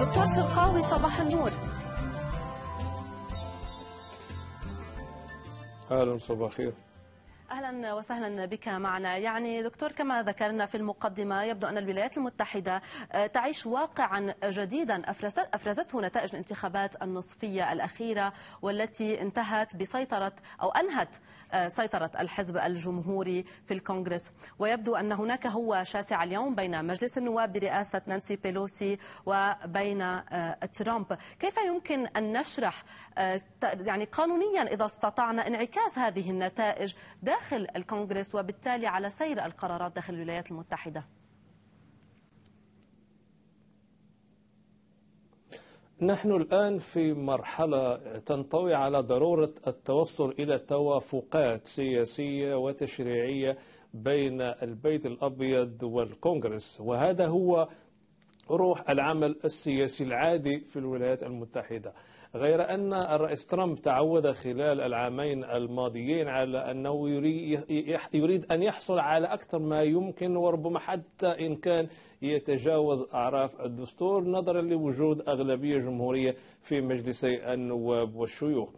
دكتور شرقاوي صباح النور اهلا صباح الخير أهلا وسهلا بك معنا يعني دكتور كما ذكرنا في المقدمة يبدو أن الولايات المتحدة آه، تعيش واقعا جديدا أفرزته نتائج الانتخابات النصفية الأخيرة والتي انتهت بسيطرة أو أنهت آه، سيطرة الحزب الجمهوري في الكونغرس ويبدو أن هناك هو شاسع اليوم بين مجلس النواب برئاسة نانسي بيلوسي وبين آه، ترامب كيف يمكن أن نشرح يعني قانونيا إذا استطعنا انعكاس هذه النتائج داخل داخل الكونغرس وبالتالي على سير القرارات داخل الولايات المتحدة نحن الآن في مرحلة تنطوي على ضرورة التوصل إلى توافقات سياسية وتشريعية بين البيت الأبيض والكونغرس وهذا هو روح العمل السياسي العادي في الولايات المتحدة غير أن الرئيس ترامب تعود خلال العامين الماضيين على أنه يريد أن يحصل على أكثر ما يمكن وربما حتى إن كان يتجاوز أعراف الدستور نظرا لوجود أغلبية جمهورية في مجلسي النواب والشيوخ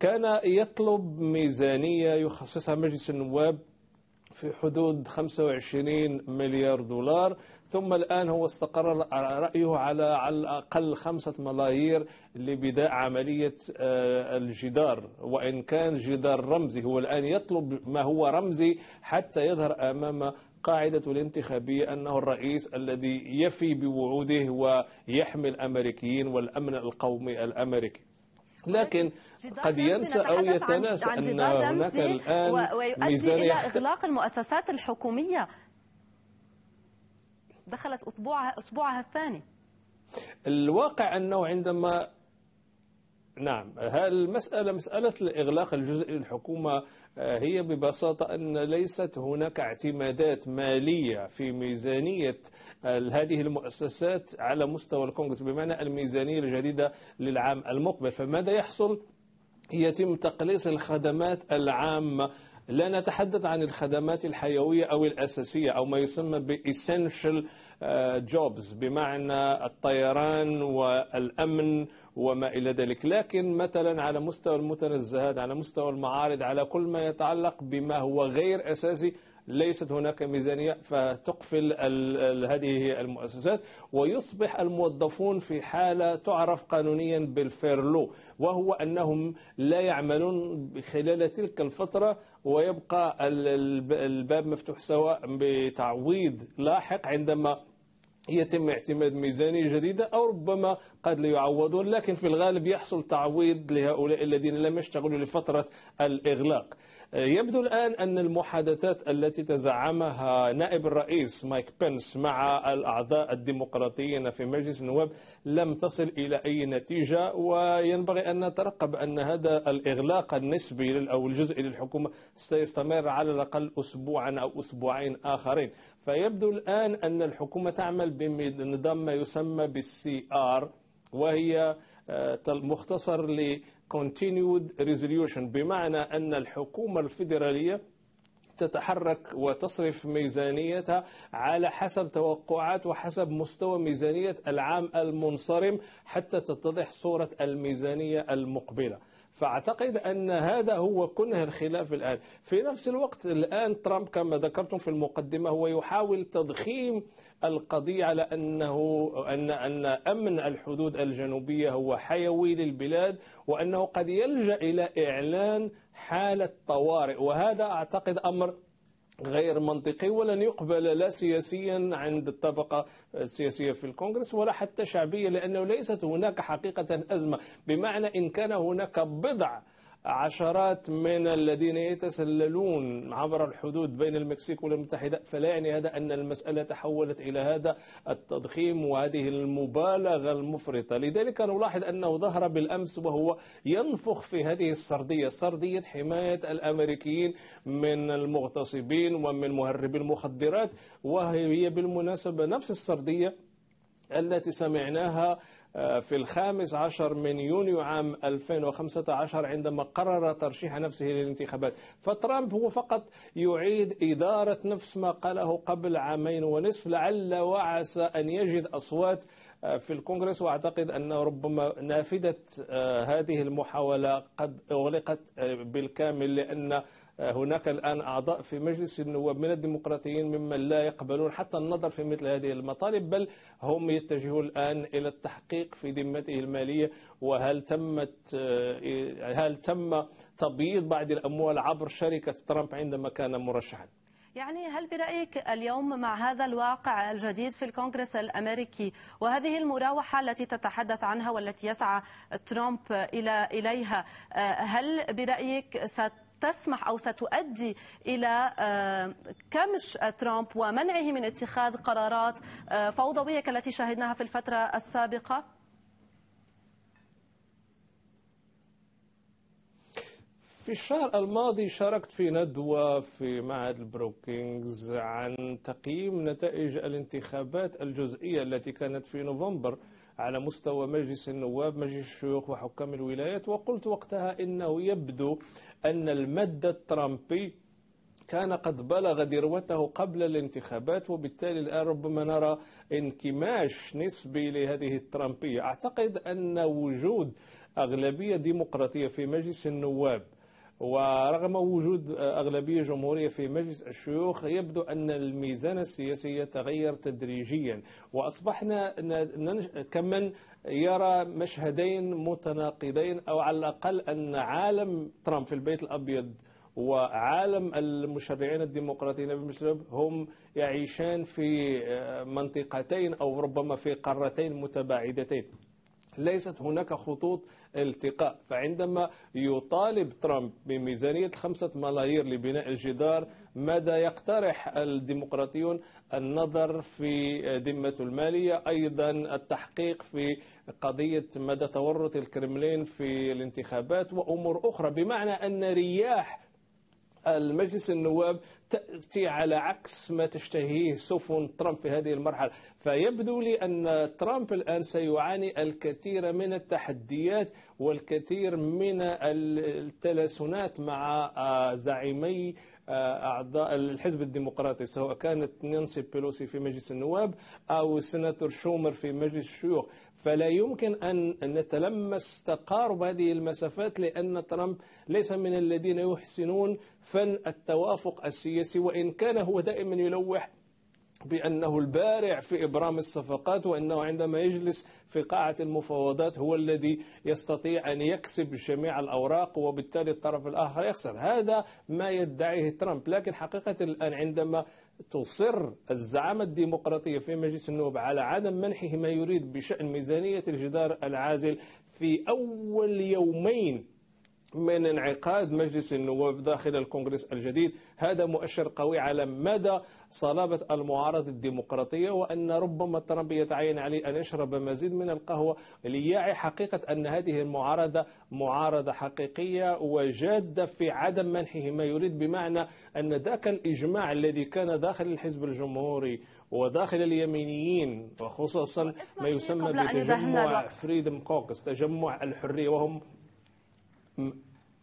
كان يطلب ميزانية يخصصها مجلس النواب في حدود 25 مليار دولار ثم الآن هو استقر رأيه على على الأقل خمسة ملايير لبداء عملية آه، الجدار وإن كان جدار رمزي هو الآن يطلب ما هو رمزي حتى يظهر أمام قاعدة الانتخابية أنه الرئيس الذي يفي بوعوده ويحمي الأمريكيين والأمن القومي الأمريكي لكن قد ينسى أو يتناسى أن هناك الآن ويؤدي إلى إغلاق المؤسسات الحكومية دخلت أسبوعها, أسبوعها الثاني الواقع أنه عندما نعم المسألة مسألة الإغلاق الجزء للحكومة آه، هي ببساطة أن ليست هناك اعتمادات مالية في ميزانية آه، هذه المؤسسات على مستوى الكونغرس بمعنى الميزانية الجديدة للعام المقبل فماذا يحصل يتم تقليص الخدمات العامة لا نتحدث عن الخدمات الحيوية أو الأساسية أو ما يسمى بإسنشال آه، جوبز بمعنى الطيران والأمن وما إلى ذلك لكن مثلا على مستوى المتنزهات على مستوى المعارض على كل ما يتعلق بما هو غير أساسي ليست هناك ميزانية فتقفل هذه المؤسسات ويصبح الموظفون في حالة تعرف قانونيا بالفيرلو وهو أنهم لا يعملون خلال تلك الفترة ويبقى الباب مفتوح سواء بتعويض لاحق عندما يتم اعتماد ميزانية جديدة أو ربما قد ليعوضون يعوضون لكن في الغالب يحصل تعويض لهؤلاء الذين لم يشتغلوا لفترة الإغلاق يبدو الآن أن المحادثات التي تزعمها نائب الرئيس مايك بنس مع الأعضاء الديمقراطيين في مجلس النواب لم تصل إلى أي نتيجة وينبغي أن نترقب أن هذا الإغلاق النسبي أو الجزء للحكومة سيستمر على الأقل أسبوعا أو أسبوعين آخرين فيبدو الآن أن الحكومة تعمل بنظام ما يسمى بالسي آر وهي آه، مختصر ل continued resolution بمعنى أن الحكومة الفيدرالية تتحرك وتصرف ميزانيتها على حسب توقعات وحسب مستوى ميزانية العام المنصرم حتى تتضح صورة الميزانية المقبلة فأعتقد أن هذا هو كنه الخلاف الآن في نفس الوقت الآن ترامب كما ذكرتم في المقدمة هو يحاول تضخيم القضية على أنه أن أن أمن الحدود الجنوبية هو حيوي للبلاد وأنه قد يلجأ إلى إعلان حالة طوارئ وهذا أعتقد أمر غير منطقي ولن يقبل لا سياسيا عند الطبقة السياسية في الكونغرس ولا حتى شعبيا لأنه ليست هناك حقيقة أزمة بمعنى إن كان هناك بضع عشرات من الذين يتسللون عبر الحدود بين المكسيك والمتحدة فلا يعني هذا أن المسألة تحولت إلى هذا التضخيم وهذه المبالغة المفرطة لذلك نلاحظ أنه ظهر بالأمس وهو ينفخ في هذه السردية سردية حماية الأمريكيين من المغتصبين ومن مهربي المخدرات وهي بالمناسبة نفس السردية التي سمعناها آه، في الخامس عشر من يونيو عام 2015 عندما قرر ترشيح نفسه للانتخابات فترامب هو فقط يعيد إدارة نفس ما قاله قبل عامين ونصف لعل وعسى أن يجد أصوات آه، في الكونغرس واعتقد ان ربما نافذه آه، هذه المحاوله قد اغلقت بالكامل لان هناك الآن أعضاء في مجلس النواب من الديمقراطيين ممن لا يقبلون حتى النظر في مثل هذه المطالب بل هم يتجهون الآن إلى التحقيق في ذمته المالية وهل تمت آه، هل تم تبييض بعض الأموال عبر شركة ترامب عندما كان مرشحا يعني هل برأيك اليوم مع هذا الواقع الجديد في الكونغرس الأمريكي وهذه المراوحة التي تتحدث عنها والتي يسعى ترامب إلى إليها آه، هل برأيك ست تسمح أو ستؤدي إلى آه، كمش ترامب ومنعه من اتخاذ قرارات آه، فوضوية كالتي شاهدناها في الفترة السابقة؟ في الشهر الماضي شاركت في ندوة في معهد البروكينجز عن تقييم نتائج الانتخابات الجزئية التي كانت في نوفمبر على مستوى مجلس النواب مجلس الشيوخ وحكام الولايات وقلت وقتها إنه يبدو أن المد الترامبي كان قد بلغ ذروته قبل الانتخابات وبالتالي الآن ربما نرى انكماش نسبي لهذه الترامبية أعتقد أن وجود أغلبية ديمقراطية في مجلس النواب ورغم وجود أغلبية جمهورية في مجلس الشيوخ يبدو أن الميزان السياسي يتغير تدريجيا وأصبحنا كمن يرى مشهدين متناقضين أو على الأقل أن عالم ترامب في البيت الأبيض وعالم المشرعين الديمقراطيين بمسلم هم يعيشان في آه، منطقتين أو ربما في قارتين متباعدتين ليست هناك خطوط التقاء فعندما يطالب ترامب بميزانية خمسة ملايير لبناء الجدار ماذا يقترح الديمقراطيون النظر في ذمة المالية أيضا التحقيق في قضية مدى تورط الكرملين في الانتخابات وأمور أخرى بمعنى أن رياح المجلس النواب تأتي على عكس ما تشتهيه سفن ترامب في هذه المرحلة فيبدو لي أن ترامب الآن سيعاني الكثير من التحديات والكثير من التلاسنات مع آه، زعيمي آه، أعضاء الحزب الديمقراطي سواء كانت نانسي بيلوسي في مجلس النواب أو السناتور شومر في مجلس الشيوخ فلا يمكن أن نتلمس تقارب هذه المسافات لأن ترامب ليس من الذين يحسنون فن التوافق السياسي وإن كان هو دائما يلوح بأنه البارع في إبرام الصفقات وأنه عندما يجلس في قاعة المفاوضات هو الذي يستطيع أن يكسب جميع الأوراق وبالتالي الطرف الآخر يخسر هذا ما يدعيه ترامب لكن حقيقة الآن عندما تصر الزعامة الديمقراطية في مجلس النواب على عدم منحه ما يريد بشأن ميزانية الجدار العازل في أول يومين من انعقاد مجلس النواب داخل الكونغرس الجديد هذا مؤشر قوي على مدى صلابة المعارضة الديمقراطية وأن ربما ترامب يتعين عليه أن يشرب مزيد من القهوة ليعي حقيقة أن هذه المعارضة معارضة حقيقية وجادة في عدم منحه ما يريد بمعنى أن ذاك الإجماع الذي كان داخل الحزب الجمهوري وداخل اليمينيين وخصوصا ما يسمى بتجمع فريدم كوكس تجمع الحرية وهم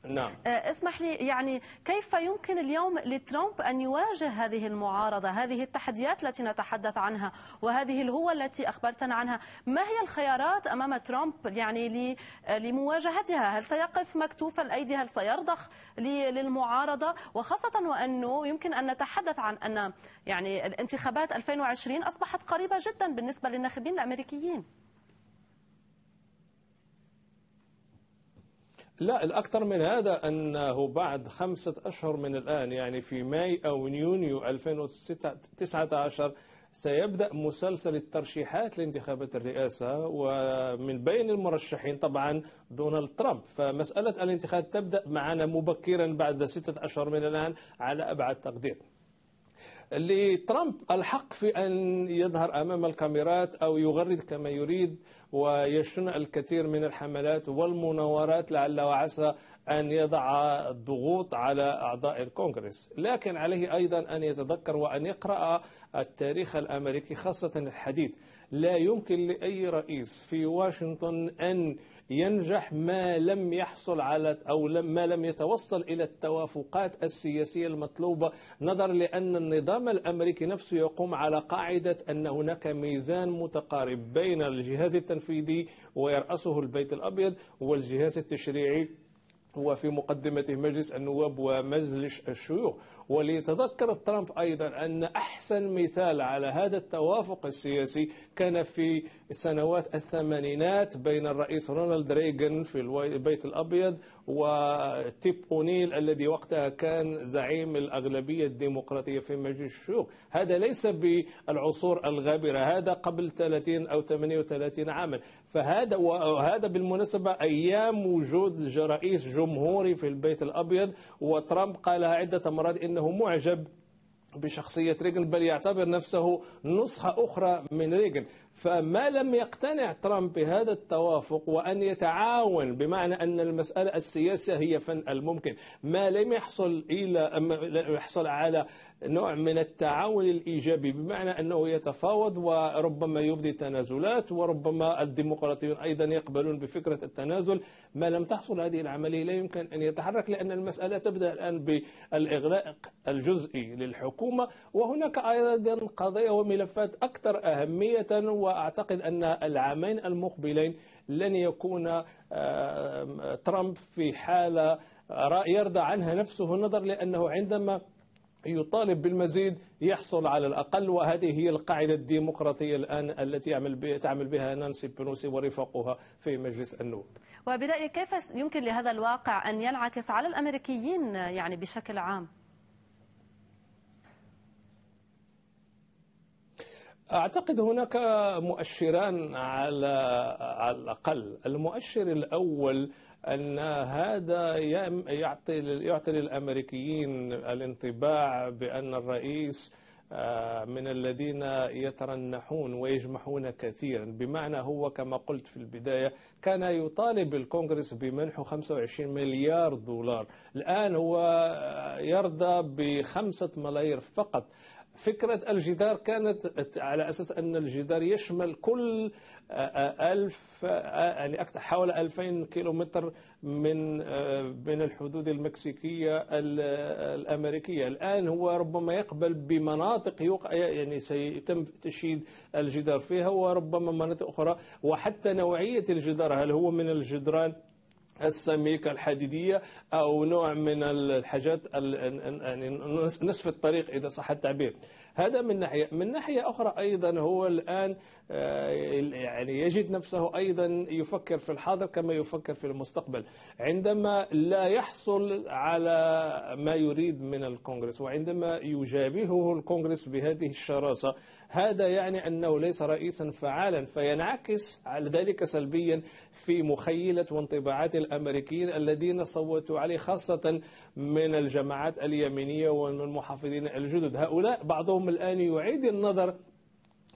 نعم أه، اسمح لي يعني كيف يمكن اليوم لترامب أن يواجه هذه المعارضة هذه التحديات التي نتحدث عنها وهذه الهوة التي أخبرتنا عنها ما هي الخيارات أمام ترامب يعني آه، لمواجهتها هل سيقف مكتوف الأيدي هل سيرضخ للمعارضة وخاصة وأنه يمكن أن نتحدث عن أن يعني الانتخابات 2020 أصبحت قريبة جدا بالنسبة للناخبين الأمريكيين لا الأكثر من هذا أنه بعد خمسة أشهر من الآن يعني في ماي أو يونيو 2019 سيبدأ مسلسل الترشيحات لانتخابات الرئاسة ومن بين المرشحين طبعا دونالد ترامب فمسألة الانتخابات تبدأ معنا مبكرا بعد ستة أشهر من الآن على أبعد تقدير لترامب الحق في أن يظهر أمام الكاميرات أو يغرد كما يريد ويشن الكثير من الحملات والمناورات لعل وعسى أن يضع الضغوط على أعضاء الكونغرس لكن عليه أيضا أن يتذكر وأن يقرأ التاريخ الأمريكي خاصة الحديث لا يمكن لأي رئيس في واشنطن أن ينجح ما لم يحصل على أو لم ما لم يتوصل إلى التوافقات السياسية المطلوبة نظرا لأن النظام الأمريكي نفسه يقوم على قاعدة أن هناك ميزان متقارب بين الجهاز التنفيذي ويرأسه البيت الأبيض والجهاز التشريعي وفي مقدمته مجلس النواب ومجلس الشيوخ وليتذكر ترامب أيضا أن أحسن مثال على هذا التوافق السياسي كان في سنوات الثمانينات بين الرئيس رونالد ريغان في البيت الأبيض وتيب أونيل الذي وقتها كان زعيم الأغلبية الديمقراطية في مجلس الشيوخ هذا ليس بالعصور الغابرة هذا قبل 30 أو 38 عاما فهذا وهذا بالمناسبة أيام وجود رئيس جمهوري في البيت الأبيض وترامب قالها عدة مرات إن أنه معجب بشخصية ريغن بل يعتبر نفسه نسخة أخرى من ريغن فما لم يقتنع ترامب بهذا التوافق وأن يتعاون بمعنى أن المسألة السياسية هي فن الممكن ما لم يحصل إلى لم يحصل على نوع من التعاون الإيجابي بمعنى أنه يتفاوض وربما يبدي تنازلات وربما الديمقراطيون أيضا يقبلون بفكرة التنازل ما لم تحصل هذه العملية لا يمكن أن يتحرك لأن المسألة تبدأ الآن بالإغلاق الجزئي للحكومة وهناك أيضا قضايا وملفات أكثر أهمية وأعتقد أن العامين المقبلين لن يكون آه، ترامب في حالة آه، يرضى عنها نفسه النظر لأنه عندما يطالب بالمزيد يحصل على الأقل وهذه هي القاعدة الديمقراطية الآن التي يعمل تعمل بها نانسي بنوسي ورفاقها في مجلس النواب وبرأيك كيف يمكن لهذا الواقع أن ينعكس على الأمريكيين يعني بشكل عام؟ أعتقد هناك مؤشران على على الأقل المؤشر الأول أن هذا يعطي يعطي للأمريكيين الانطباع بأن الرئيس آه، من الذين يترنحون ويجمحون كثيرا بمعنى هو كما قلت في البداية كان يطالب الكونغرس بمنح 25 مليار دولار الآن هو آه، يرضى بخمسة ملايير فقط فكرة الجدار كانت على أساس أن الجدار يشمل كل آه، آه، ألف آه، يعني حوالي 2000 كيلومتر من من الحدود المكسيكية الأمريكية الآن هو ربما يقبل بمناطق يوقع يعني سيتم تشييد الجدار فيها وربما مناطق أخرى وحتى نوعية الجدار هل هو من الجدران السميكة الحديدية أو نوع من الحاجات يعني نصف الطريق إذا صح التعبير هذا من ناحية من ناحية أخرى أيضا هو الآن آه، يعني يجد نفسه أيضا يفكر في الحاضر كما يفكر في المستقبل عندما لا يحصل على ما يريد من الكونغرس وعندما يجابهه الكونغرس بهذه الشراسة هذا يعني أنه ليس رئيسا فعالا فينعكس على ذلك سلبيا في مخيلة وانطباعات الأمريكيين الذين صوتوا عليه خاصة من الجماعات اليمينية ومن المحافظين الجدد هؤلاء بعضهم الآن يعيد النظر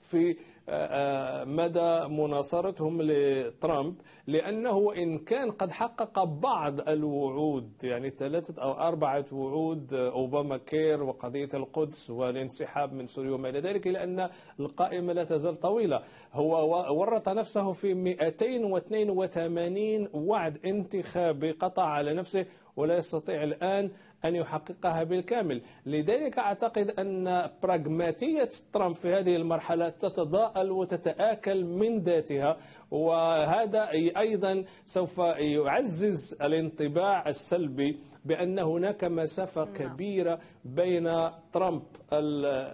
في آه، آه، مدى مناصرتهم لترامب لأنه إن كان قد حقق بعض الوعود يعني ثلاثة أو أربعة وعود آه، أوباما كير وقضية القدس والانسحاب من سوريا وما إلى ذلك لان القائمة لا تزال طويلة هو ورط نفسه في 282 وعد انتخابي قطع على نفسه ولا يستطيع الآن أن يحققها بالكامل لذلك أعتقد أن براغماتية ترامب في هذه المرحلة تتضاءل وتتآكل من ذاتها وهذا أيضا سوف يعزز الانطباع السلبي بأن هناك مسافة نعم. كبيرة بين ترامب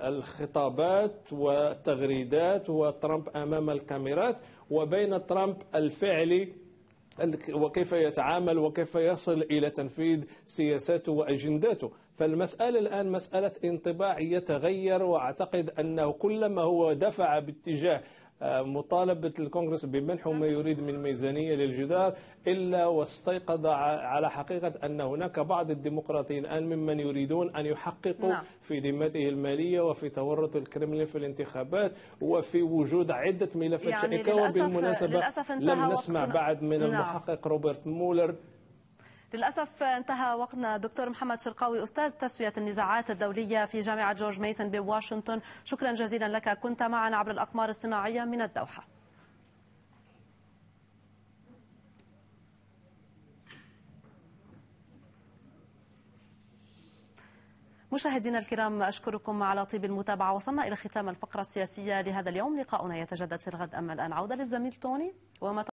الخطابات والتغريدات وترامب أمام الكاميرات وبين ترامب الفعلي وكيف يتعامل وكيف يصل إلى تنفيذ سياساته وأجنداته فالمسألة الآن مسألة انطباع يتغير وأعتقد أنه كلما هو دفع باتجاه مطالبة الكونغرس بمنحه ما يريد من ميزانية للجدار إلا واستيقظ على حقيقة أن هناك بعض الديمقراطيين الآن ممن يريدون أن يحققوا نعم. في ذمته المالية وفي تورط الكرملين في الانتخابات وفي وجود عدة ملفات يعني شائكة وبالمناسبة للأسف لم نسمع بعد من نعم. المحقق روبرت مولر للأسف انتهى وقتنا دكتور محمد شرقاوي أستاذ تسوية النزاعات الدولية في جامعة جورج ميسن بواشنطن شكرا جزيلا لك كنت معنا عبر الأقمار الصناعية من الدوحة مشاهدينا الكرام أشكركم على طيب المتابعة وصلنا إلى ختام الفقرة السياسية لهذا اليوم لقاؤنا يتجدد في الغد أما الآن عودة للزميل توني وما